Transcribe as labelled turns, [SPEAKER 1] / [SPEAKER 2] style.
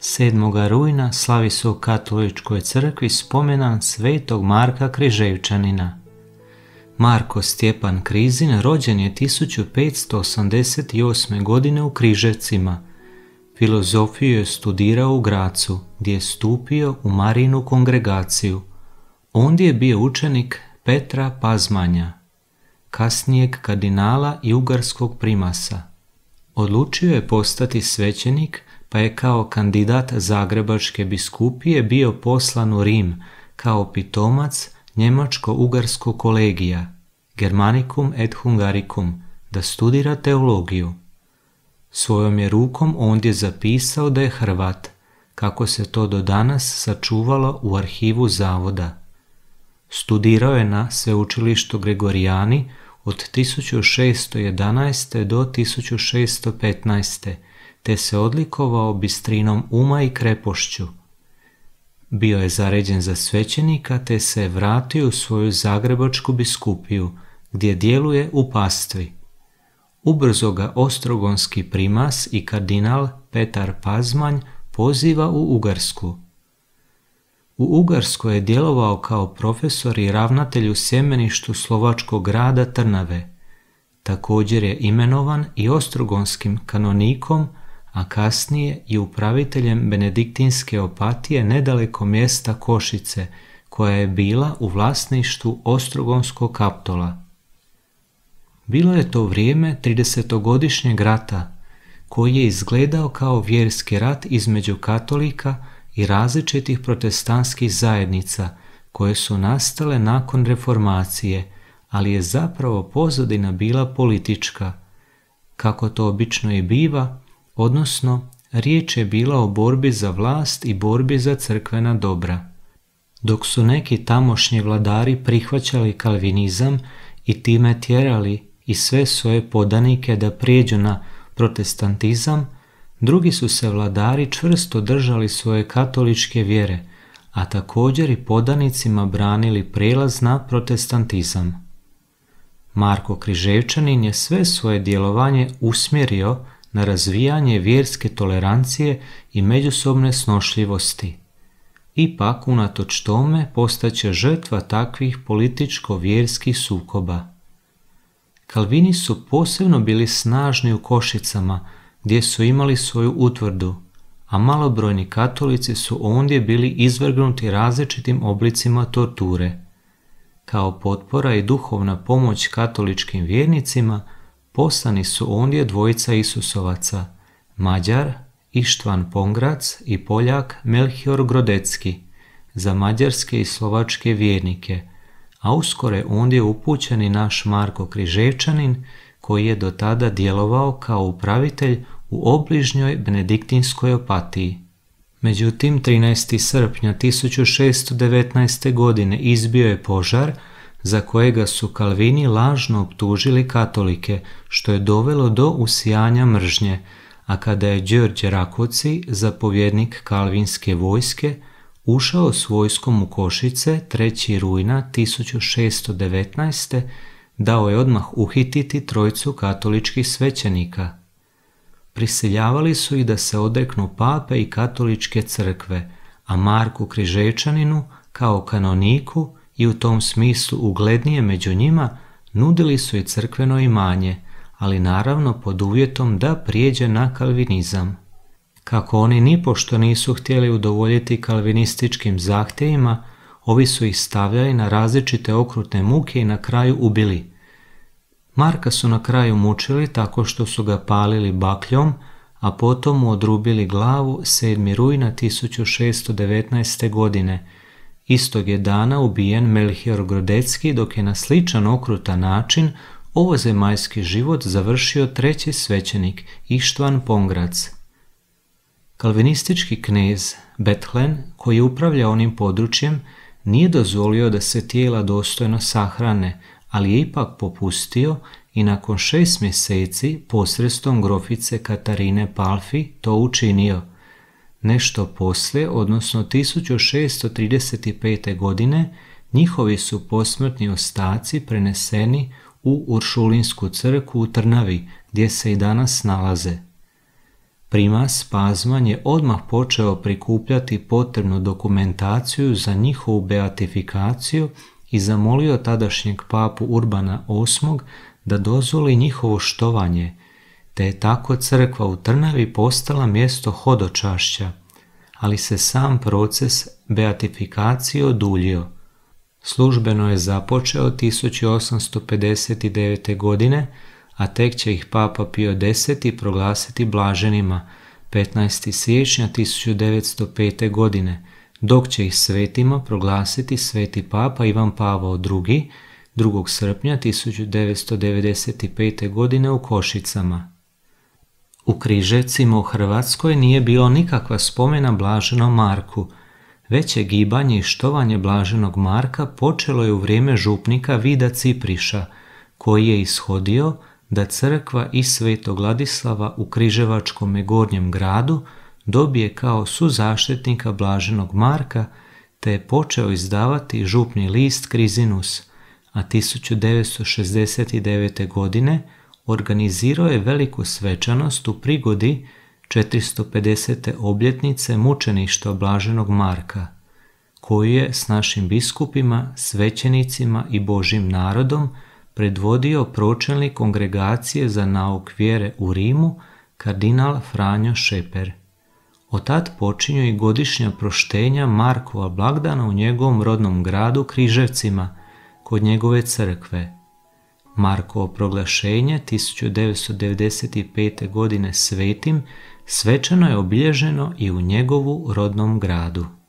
[SPEAKER 1] 7. rujna slavi se u katoličkoj crkvi spomenan svetog Marka Križevčanina. Marko Stjepan Krizin rođen je 1588. godine u Križevcima. Filozofiju je studirao u Gracu, gdje je stupio u Marinu kongregaciju. Ondje je bio učenik Petra Pazmanja, kasnijeg kardinala i ugarskog primasa. Odlučio je postati svećenik pa je kao kandidat Zagrebačke biskupije bio poslan u Rim kao pitomac njemačko ugarsko kolegija Germanicum et Hungaricum da studira teologiju. Svojom je rukom ondje zapisao da je Hrvat, kako se to do danas sačuvalo u arhivu zavoda. Studirao je na sveučilištu Gregorijani od 1611. do 1615. te se odlikovao bistrinom uma i krepošću. Bio je zaređen za svećenika te se vratio u svoju zagrebačku biskupiju gdje djeluje u pastvi. Ubrzo ga ostrogonski primas i kardinal Petar Pazmanj poziva u Ugarsku – u Ugarskoj je djelovao kao profesor i ravnatelj u sjemeništu slovačkog grada Trnave. Također je imenovan i ostrogonskim kanonikom, a kasnije i upraviteljem benediktinske opatije nedaleko mjesta Košice, koja je bila u vlasništu Ostrogonskog kaptola. Bilo je to vrijeme 30 rata, koji je izgledao kao vjerski rat između katolika i različitih protestanskih zajednica koje su nastale nakon reformacije, ali je zapravo pozadina bila politička, kako to obično i biva, odnosno riječ je bila o borbi za vlast i borbi za crkvena dobra. Dok su neki tamošnji vladari prihvaćali kalvinizam i time tjerali i sve svoje podanike da prijeđu na protestantizam, Drugi su se vladari čvrsto držali svoje katoličke vjere, a također i podanicima branili prelaz na protestantizam. Marko Križevčanin je sve svoje djelovanje usmjerio na razvijanje vjerske tolerancije i međusobne snošljivosti. Ipak, unatoč tome, postaće žrtva takvih političko-vjerskih sukoba. Kalvini su posebno bili snažni u Košicama – gdje su imali svoju utvrdu, a malobrojni katolici su ondje bili izvrgnuti različitim oblicima torture. Kao potpora i duhovna pomoć katoličkim vjernicima poslani su ondje dvojica Isusovaca, Mađar Ištvan Pongrac i Poljak Melchior Grodecki za mađarske i slovačke vjernike, a uskore ondje upućeni naš Marko Križevčanin koji je do tada djelovao kao upravitelj u obližnjoj benediktinskoj opatiji. Međutim, 13. srpnja 1619. godine izbio je požar za kojega su Kalvini lažno optužili katolike, što je dovelo do usijanja mržnje, a kada je Đorđe Rakoci, zapovjednik kalvinske vojske, ušao s vojskom u Košice 3. rujna 1619. dao je odmah uhititi trojcu katoličkih svećenika – prisiljavali su i da se odreknu pape i katoličke crkve, a Marku Križečaninu kao kanoniku i u tom smislu uglednije među njima nudili su i crkveno imanje, ali naravno pod uvjetom da prijeđe na kalvinizam. Kako oni nipošto nisu htjeli udovoljiti kalvinističkim zahtjevima, ovi su ih stavljali na različite okrutne muke i na kraju ubili, Marka su na kraju mučili tako što su ga palili bakljom, a potom mu odrubili glavu 7. rujna 1619. godine. Istog je dana ubijen Melchior Grodecki dok je na sličan okrutan način ovozemaljski život završio treći svećenik Ištvan Pongrac. Kalvinistički knez Bethlen, koji upravlja onim područjem, nije dozvolio da se tijela dostojno sahrane – ali je ipak popustio i nakon šest mjeseci posredstvom grofice Katarine Palfi to učinio. Nešto poslije, odnosno 1635. godine, njihovi su posmrtni ostaci preneseni u Uršulinsku crkvu u Trnavi, gdje se i danas nalaze. Primas Spazman je odmah počeo prikupljati potrebnu dokumentaciju za njihovu beatifikaciju i zamolio tadašnjeg papu Urbana VIII da dozvoli njihovo štovanje, te je tako crkva u Trnavi postala mjesto hodočašća, ali se sam proces beatifikacije oduljio. Službeno je započeo 1859. godine, a tek će ih Papa Pio X proglasiti blaženima 15. siječnja 1905. godine, dok će ih svetima proglasiti sveti papa Ivan Pavao II. 2. srpnja 1995. godine u Košicama. U Križevcima u Hrvatskoj nije bilo nikakva spomena Blaženom Marku, Veće gibanje i štovanje Blaženog Marka počelo je u vrijeme župnika Vida Cipriša, koji je ishodio da crkva i svetog Ladislava u Križevačkom gornjem gradu dobije kao suzaštetnika blaženog Marka te je počeo izdavati župni list Krizinus, a 1969. godine organizirao je veliku svečanost u prigodi 450. obljetnice mučeništva blaženog Marka, koju je s našim biskupima, svećenicima i Božim narodom predvodio pročelnik kongregacije za nauk vjere u Rimu, kardinal Franjo Šeper. Od tad počinju i godišnja proštenja Markova blagdana u njegovom rodnom gradu Križevcima, kod njegove crkve. Markovo proglašenje 1995. godine svetim svečano je obilježeno i u njegovu rodnom gradu.